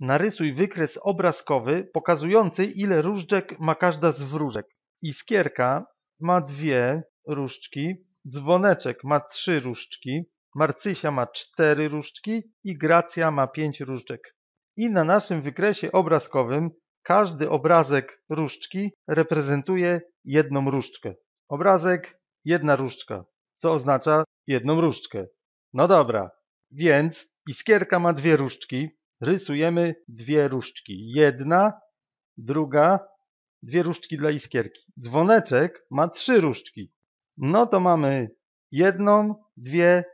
Narysuj wykres obrazkowy pokazujący, ile różdżek ma każda z wróżek. Iskierka ma dwie różdżki, dzwoneczek ma trzy różdżki, Marcysia ma cztery różdżki i Gracja ma pięć różdżek. I na naszym wykresie obrazkowym każdy obrazek różdżki reprezentuje jedną różdżkę. Obrazek, jedna różdżka, co oznacza jedną różdżkę. No dobra, więc iskierka ma dwie różdżki, rysujemy dwie różdżki. Jedna, druga, dwie różdżki dla iskierki. Dzwoneczek ma trzy różdżki. No to mamy jedną, dwie,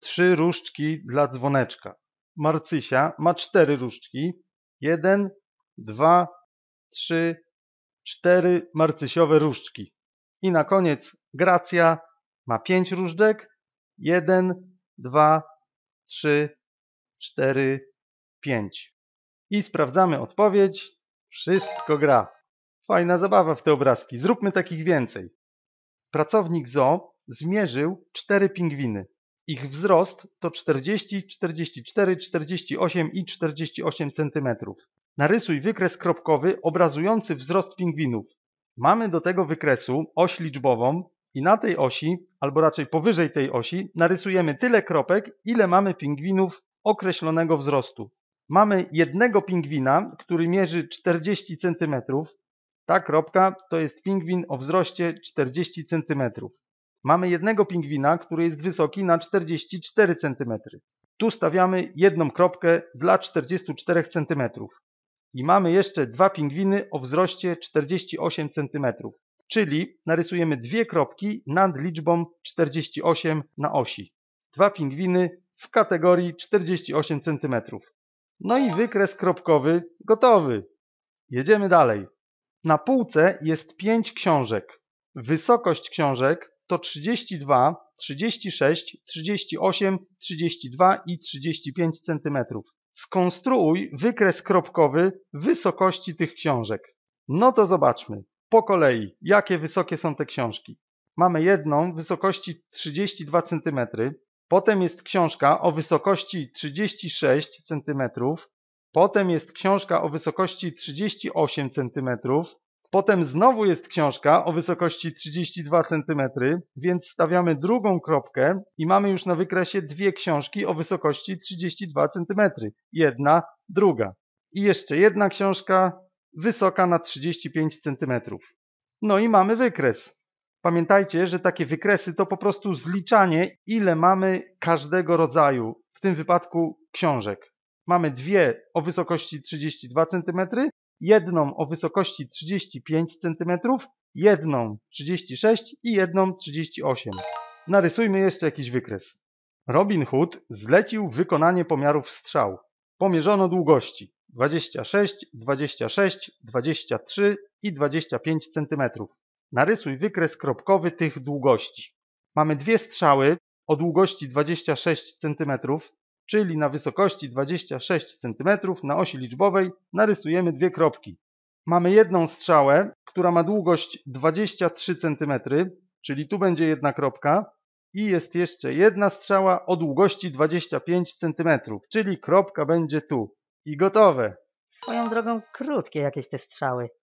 trzy różdżki dla dzwoneczka. Marcysia ma cztery różdżki. Jeden, dwa, trzy, cztery marcysiowe różdżki. I na koniec Gracja ma pięć różdżek. Jeden, dwa, trzy, cztery, 5. I sprawdzamy odpowiedź. Wszystko gra. Fajna zabawa w te obrazki. Zróbmy takich więcej. Pracownik ZOO zmierzył 4 pingwiny. Ich wzrost to 40, 44, 48 i 48 cm. Narysuj wykres kropkowy obrazujący wzrost pingwinów. Mamy do tego wykresu oś liczbową i na tej osi, albo raczej powyżej tej osi, narysujemy tyle kropek, ile mamy pingwinów określonego wzrostu mamy jednego pingwina, który mierzy 40 cm. Ta kropka to jest pingwin o wzroście 40 cm. Mamy jednego pingwina, który jest wysoki na 44 cm. Tu stawiamy jedną kropkę dla 44 cm. I mamy jeszcze dwa pingwiny o wzroście 48 cm. Czyli narysujemy dwie kropki nad liczbą 48 na osi. Dwa pingwiny w kategorii 48 cm. No i wykres kropkowy gotowy. Jedziemy dalej. Na półce jest 5 książek. Wysokość książek to 32, 36, 38, 32 i 35 cm. Skonstruuj wykres kropkowy wysokości tych książek. No to zobaczmy po kolei, jakie wysokie są te książki. Mamy jedną wysokości 32 cm, Potem jest książka o wysokości 36 cm. Potem jest książka o wysokości 38 cm. Potem znowu jest książka o wysokości 32 cm, więc stawiamy drugą kropkę i mamy już na wykresie dwie książki o wysokości 32 cm. Jedna, druga. I jeszcze jedna książka wysoka na 35 cm. No i mamy wykres. Pamiętajcie, że takie wykresy to po prostu zliczanie, ile mamy każdego rodzaju, w tym wypadku książek. Mamy dwie o wysokości 32 cm, jedną o wysokości 35 cm, jedną 36 i jedną 38. Narysujmy jeszcze jakiś wykres. Robin Hood zlecił wykonanie pomiarów strzał. Pomierzono długości 26, 26, 23 i 25 cm. Narysuj wykres kropkowy tych długości. Mamy dwie strzały o długości 26 cm, czyli na wysokości 26 cm na osi liczbowej narysujemy dwie kropki. Mamy jedną strzałę, która ma długość 23 cm, czyli tu będzie jedna kropka i jest jeszcze jedna strzała o długości 25 cm, czyli kropka będzie tu. I gotowe. Swoją drogą krótkie jakieś te strzały.